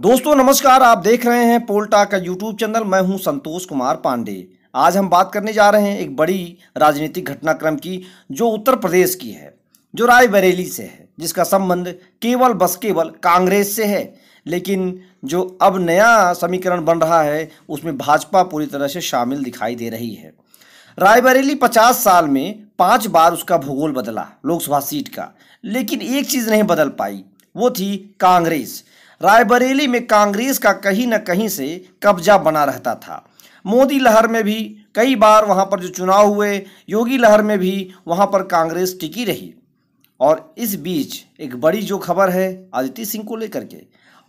दोस्तों नमस्कार आप देख रहे हैं पोल्टा का यूट्यूब चैनल मैं हूं संतोष कुमार पांडे आज हम बात करने जा रहे हैं एक बड़ी राजनीतिक घटनाक्रम की जो उत्तर प्रदेश की है जो रायबरेली से है जिसका संबंध केवल बस केवल कांग्रेस से है लेकिन जो अब नया समीकरण बन रहा है उसमें भाजपा पूरी तरह से शामिल दिखाई दे रही है रायबरेली पचास साल में पांच बार उसका भूगोल बदला लोकसभा सीट का लेकिन एक चीज़ नहीं बदल पाई वो थी कांग्रेस रायबरेली में कांग्रेस का कहीं ना कहीं से कब्जा बना रहता था मोदी लहर में भी कई बार वहाँ पर जो चुनाव हुए योगी लहर में भी वहाँ पर कांग्रेस टिकी रही और इस बीच एक बड़ी जो खबर है आदित्य सिंह को लेकर के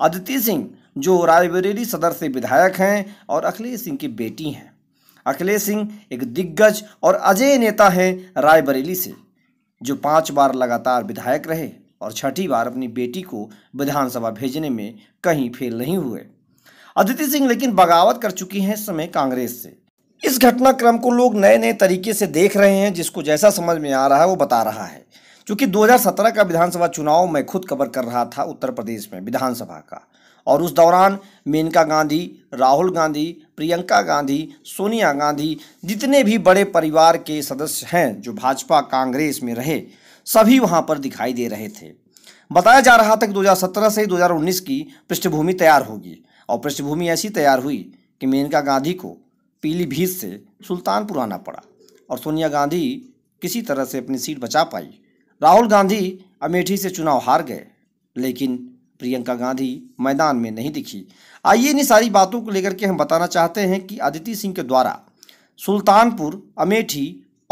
आदित्य सिंह जो रायबरेली सदर से विधायक हैं और अखिलेश सिंह की बेटी हैं अखिलेश सिंह एक दिग्गज और अजय नेता हैं रायबरेली से जो पांच बार लगातार विधायक रहे और छठी बार अपनी बेटी को विधानसभा भेजने में कहीं फेल नहीं हुए अदिति सिंह लेकिन बगावत कर चुकी हैं इस समय कांग्रेस से इस घटनाक्रम को लोग नए नए तरीके से देख रहे हैं जिसको जैसा समझ में आ रहा है वो बता रहा है क्योंकि 2017 का विधानसभा चुनाव मैं खुद कवर कर रहा था उत्तर प्रदेश में विधानसभा का और उस दौरान मेनका गांधी राहुल गांधी प्रियंका गांधी सोनिया गांधी जितने भी बड़े परिवार के सदस्य हैं जो भाजपा कांग्रेस में रहे सभी वहां पर दिखाई दे रहे थे बताया जा रहा था कि 2017 से 2019 की पृष्ठभूमि तैयार होगी और पृष्ठभूमि ऐसी तैयार हुई कि मेनका गांधी को पीलीभीत से सुल्तानपुर आना पड़ा और सोनिया गांधी किसी तरह से अपनी सीट बचा पाई राहुल गांधी अमेठी से चुनाव हार गए लेकिन प्रियंका गांधी मैदान में नहीं दिखी आइए इन सारी बातों को लेकर के हम बताना चाहते हैं कि अदिति सिंह के द्वारा सुल्तानपुर अमेठी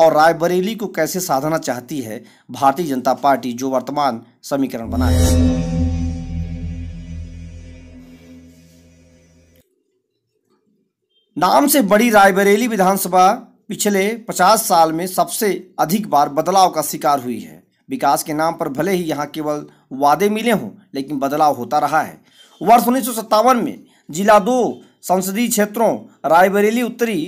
और रायबरेली को कैसे साधना चाहती है भारतीय जनता पार्टी जो वर्तमान समीकरण बना है नाम से बड़ी रायबरेली विधानसभा पिछले 50 साल में सबसे अधिक बार बदलाव का शिकार हुई है विकास के नाम पर भले ही यहाँ केवल वादे मिले हों लेकिन बदलाव होता रहा है वर्ष उन्नीस में जिला दो संसदीय क्षेत्रों रायबरेली उत्तरी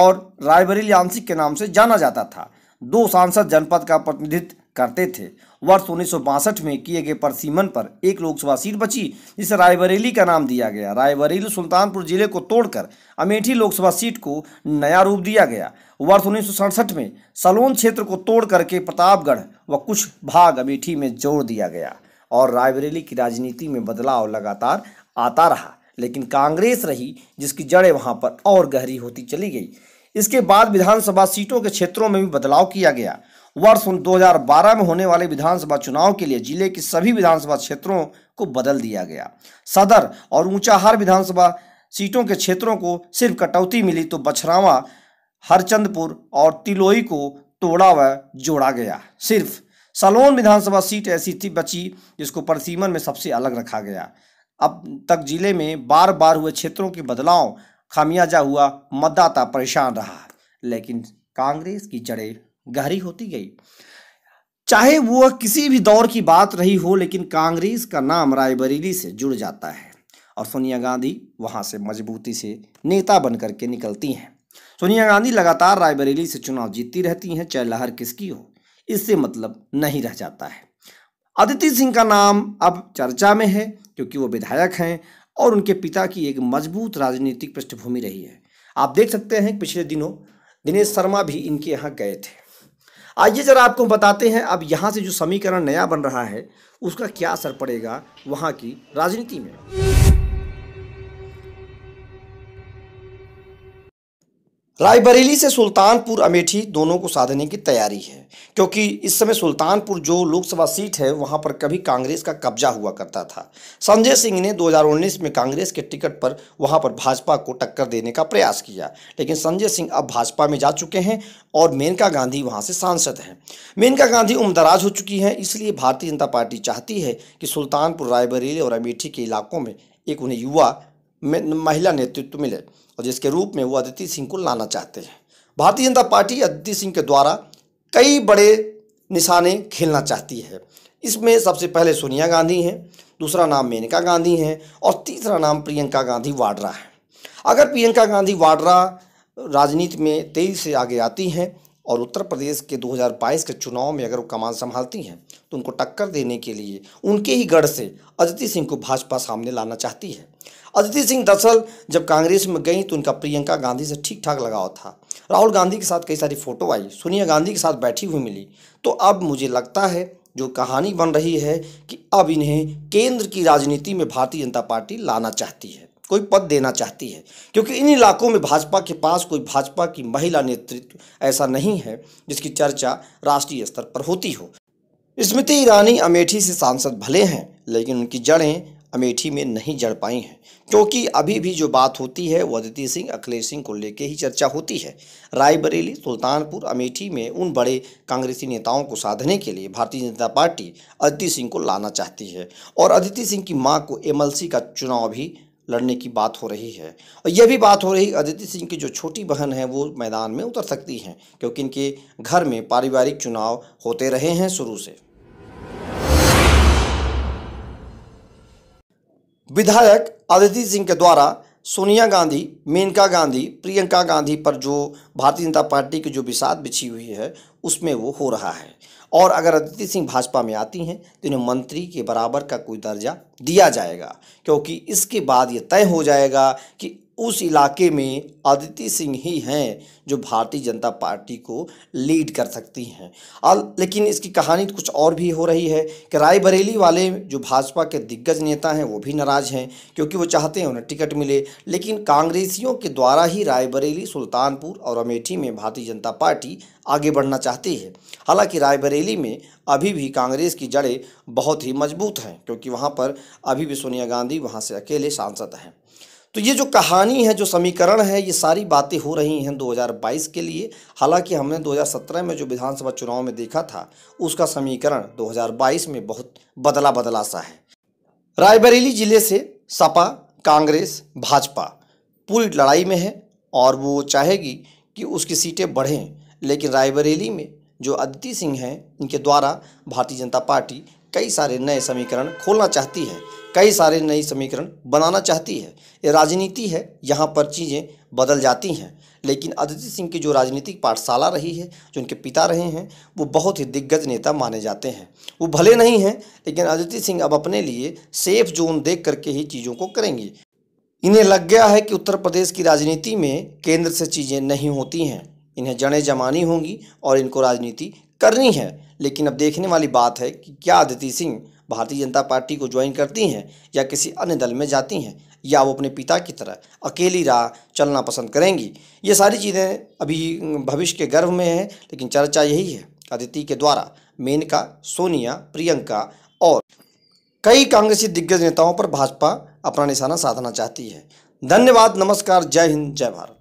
और रायबरेली आंशिक के नाम से जाना जाता था दो सांसद जनपद का प्रतिनिधित्व करते थे वर्ष उन्नीस में किए गए परसीमन पर एक लोकसभा सीट बची जिसे रायबरेली का नाम दिया गया रायबरेली सुल्तानपुर जिले को तोड़कर अमेठी लोकसभा सीट को नया रूप दिया गया वर्ष उन्नीस में सलोन क्षेत्र को तोड़ करके प्रतापगढ़ व कुछ भाग अमेठी में जोड़ दिया गया और रायबरेली की राजनीति में बदलाव लगातार आता रहा लेकिन कांग्रेस रही जिसकी जड़ें वहाँ पर और गहरी होती चली गई इसके बाद विधानसभा सीटों के क्षेत्रों में भी बदलाव किया गया वर्ष 2012 में होने वाले विधानसभा चुनाव के लिए जिले की सभी विधानसभा क्षेत्रों को बदल दिया गया सदर और ऊंचाहार विधानसभा सीटों के क्षेत्रों को सिर्फ कटौती मिली तो बछरावा हरचंदपुर और तिलोई को तोड़ा व जोड़ा गया सिर्फ सलोन विधानसभा सीट ऐसी थी बची जिसको परसीमन में सबसे अलग रखा गया अब तक जिले में बार बार हुए क्षेत्रों के बदलाव खामियाजा हुआ मतदाता परेशान रहा लेकिन कांग्रेस की जड़ें गहरी होती गई चाहे वो किसी भी दौर की बात रही हो लेकिन कांग्रेस का नाम रायबरेली से जुड़ जाता है और सोनिया गांधी वहां से मजबूती से नेता बनकर के निकलती हैं सोनिया गांधी लगातार रायबरेली से चुनाव जीतती रहती हैं चाहे लहर किसकी हो इससे मतलब नहीं रह जाता है अदिति सिंह का नाम अब चर्चा में है क्योंकि वो विधायक हैं और उनके पिता की एक मजबूत राजनीतिक पृष्ठभूमि रही है आप देख सकते हैं पिछले दिनों दिनेश शर्मा भी इनके यहाँ गए थे आइए ज़रा आपको बताते हैं अब यहाँ से जो समीकरण नया बन रहा है उसका क्या असर पड़ेगा वहाँ की राजनीति में रायबरेली से सुल्तानपुर अमेठी दोनों को साधने की तैयारी है क्योंकि इस समय सुल्तानपुर जो लोकसभा सीट है वहां पर कभी कांग्रेस का कब्जा हुआ करता था संजय सिंह ने 2019 में कांग्रेस के टिकट पर वहां पर भाजपा को टक्कर देने का प्रयास किया लेकिन संजय सिंह अब भाजपा में जा चुके हैं और मेनका गांधी वहाँ से सांसद हैं मेनका गांधी उम्रदराज हो चुकी हैं इसलिए भारतीय जनता पार्टी चाहती है कि सुल्तानपुर रायबरेली और अमेठी के इलाकों में एक उन्हें युवा महिला नेतृत्व मिले और जिसके रूप में वो अदिति सिंह को लाना चाहते हैं भारतीय जनता पार्टी अदिति सिंह के द्वारा कई बड़े निशाने खेलना चाहती है इसमें सबसे पहले सोनिया गांधी हैं दूसरा नाम मेनका गांधी हैं और तीसरा नाम प्रियंका गांधी वाड्रा है अगर प्रियंका गांधी वाड्रा राजनीति में तेजी से आगे आती हैं और उत्तर प्रदेश के 2022 के चुनाव में अगर वो कमान संभालती हैं तो उनको टक्कर देने के लिए उनके ही गढ़ से अदिति सिंह को भाजपा सामने लाना चाहती है अदिति सिंह दरअसल जब कांग्रेस में गई तो उनका प्रियंका गांधी से ठीक ठाक लगाव था राहुल गांधी के साथ कई सारी फोटो आई सोनिया गांधी के साथ बैठी हुई मिली तो अब मुझे लगता है जो कहानी बन रही है कि अब इन्हें केंद्र की राजनीति में भारतीय जनता पार्टी लाना चाहती है कोई पद देना चाहती है क्योंकि इन इलाकों में भाजपा के पास कोई भाजपा की महिला नेतृत्व ऐसा नहीं है जिसकी चर्चा राष्ट्रीय स्तर पर होती हो स्मृति ईरानी अमेठी से सांसद भले हैं लेकिन उनकी जड़ें अमेठी में नहीं जड़ पाई हैं क्योंकि अभी भी जो बात होती है वो अदिति सिंह अखिलेश सिंह को लेकर ही चर्चा होती है रायबरेली सुल्तानपुर अमेठी में उन बड़े कांग्रेसी नेताओं को साधने के लिए भारतीय जनता पार्टी अदिति सिंह को लाना चाहती है और अदिति सिंह की मां को एमएलसी का चुनाव भी लड़ने की बात हो रही है और यह भी बात हो रही अदिति सिंह की जो छोटी बहन है वो मैदान में उतर सकती हैं क्योंकि इनके घर में पारिवारिक चुनाव होते रहे हैं शुरू से विधायक आदित्य सिंह के द्वारा सोनिया गांधी मेनका गांधी प्रियंका गांधी पर जो भारतीय जनता पार्टी की जो विषाद बिछी हुई है उसमें वो हो रहा है और अगर अदिति सिंह भाजपा में आती हैं तो इन्हें मंत्री के बराबर का कोई दर्जा दिया जाएगा क्योंकि इसके बाद ये तय हो जाएगा कि उस इलाके में आदित्य सिंह ही हैं जो भारतीय जनता पार्टी को लीड कर सकती हैं और लेकिन इसकी कहानी तो कुछ और भी हो रही है कि रायबरेली वाले जो भाजपा के दिग्गज नेता हैं वो भी नाराज़ हैं क्योंकि वो चाहते हैं उन्हें टिकट मिले लेकिन कांग्रेसियों के द्वारा ही रायबरेली सुल्तानपुर और अमेठी में भारतीय जनता पार्टी आगे बढ़ना चाहती है हालांकि रायबरेली में अभी भी कांग्रेस की जड़ें बहुत ही मजबूत हैं क्योंकि वहाँ पर अभी भी सोनिया गांधी वहाँ से अकेले सांसद हैं तो ये जो कहानी है जो समीकरण है ये सारी बातें हो रही हैं 2022 के लिए हालांकि हमने 2017 में जो विधानसभा चुनाव में देखा था उसका समीकरण 2022 में बहुत बदला बदला सा है रायबरेली जिले से सपा कांग्रेस भाजपा पूरी लड़ाई में है और वो चाहेगी कि उसकी सीटें बढ़ें लेकिन रायबरेली में जो अदिति सिंह हैं इनके द्वारा भारतीय जनता पार्टी कई सारे नए समीकरण खोलना चाहती है कई सारे नए समीकरण बनाना चाहती है ये राजनीति है यहाँ पर चीज़ें बदल जाती हैं लेकिन अदिति सिंह की जो राजनीतिक पाठशाला रही है जो उनके पिता रहे हैं वो बहुत ही दिग्गज नेता माने जाते हैं वो भले नहीं हैं लेकिन अदिति सिंह अब अपने लिए सेफ जोन देख करके ही चीज़ों को करेंगे इन्हें लग गया है कि उत्तर प्रदेश की राजनीति में केंद्र से चीज़ें नहीं होती हैं इन्हें जड़ें जमानी होंगी और इनको राजनीति करनी है लेकिन अब देखने वाली बात है कि क्या अदिति सिंह भारतीय जनता पार्टी को ज्वाइन करती हैं या किसी अन्य दल में जाती हैं या वो अपने पिता की तरह अकेली राह चलना पसंद करेंगी ये सारी चीज़ें अभी भविष्य के गर्भ में हैं लेकिन चर्चा यही है अदिति के द्वारा मेनका सोनिया प्रियंका और कई कांग्रेसी दिग्गज नेताओं पर भाजपा अपना निशाना साधना चाहती है धन्यवाद नमस्कार जय हिंद जय भारत